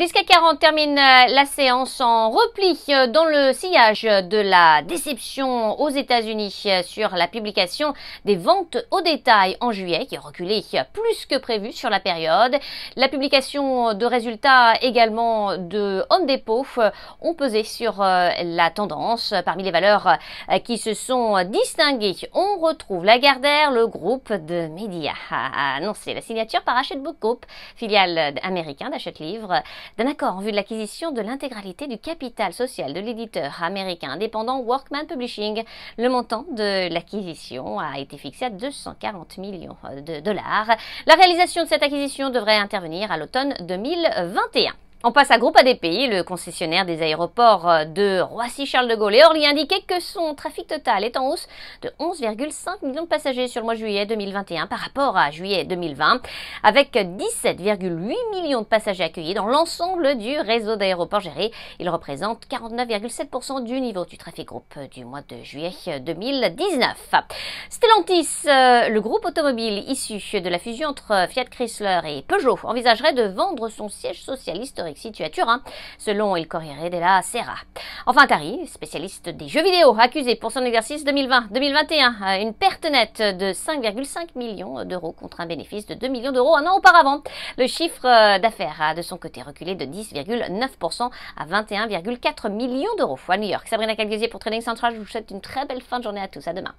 Jusqu'à 40 termine euh, la séance en repli euh, dans le sillage de la déception aux États-Unis euh, sur la publication des ventes au détail en juillet qui a reculé plus que prévu sur la période. La publication de résultats également de Home Depot ont pesé sur la tendance. Parmi les valeurs qui se sont distinguées, on retrouve Lagardère, le groupe de médias a annoncé la signature par Hachette Book Group, filiale américain d'Hachette Livre d'un accord en vue de l'acquisition de l'intégralité du capital social de l'éditeur américain indépendant Workman Publishing. Le montant de l'acquisition a été fixé à 240 millions euh, de dollars. La réalisation de cette acquisition devrait intervenir à l'automne 2021. On passe à Groupe ADP, le concessionnaire des aéroports euh, de Roissy-Charles de Gaulle et Orly indiquait que son trafic total est en hausse de 11,5 millions de passagers sur le mois juillet 2021 par rapport à juillet 2020, avec 17,8 millions de passagers accueillis dans l'ensemble du réseau d'aéroports gérés. Il représente 49,7% du niveau du trafic groupe euh, du mois de juillet 2019. Euh, Stellantis, le groupe automobile issu de la fusion entre Fiat Chrysler et Peugeot, envisagerait de vendre son siège social historique situation hein, selon il Corriere della Sera. Enfin, Tari, spécialiste des jeux vidéo, accusé pour son exercice 2020-2021 euh, une perte nette de 5,5 millions d'euros contre un bénéfice de 2 millions d'euros un an auparavant. Le chiffre euh, d'affaires a de son côté reculé de 10,9% à 21,4 millions d'euros. À New York, Sabrina Calguesier pour Trading Central, je vous souhaite une très belle fin de journée à tous. À demain.